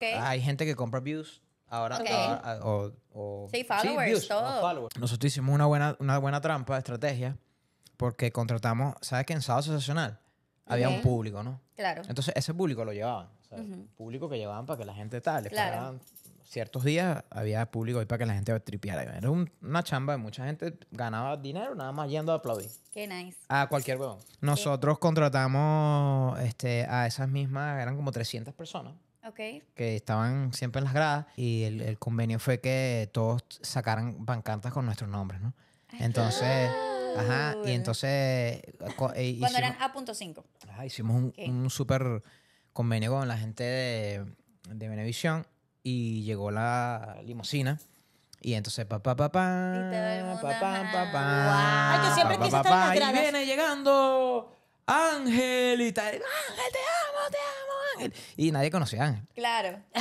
Ah, hay gente que compra views. Ahora, ah, ah, o, sí, followers, sí, Nosotros hicimos una buena, una buena trampa, estrategia, porque contratamos, ¿sabes que En sábado sensacional había un público, ¿no? Claro. Entonces ese público lo llevaban, un Público que llevaban para que la gente tal, ciertos días había público ahí para que la gente tripeara. Era una chamba de mucha gente ganaba dinero nada más yendo a aplaudir. Qué nice. A cualquier huevón. Nosotros contratamos este, a esas mismas, eran como 300 personas. Okay. que estaban siempre en las gradas y el, convenio fue que todos sacaran pancartas con nuestros nombres, ¿no? entonces, ajá, y entonces... E, Cuando eran A.5. hicimos un, súper convenio con la gente de, de Benevisión y llegó la limosina Y entonces, papá, papá, papá, pa, Y viene llegando Ángel y tal. Y nadie conocía a Ángel. Claro.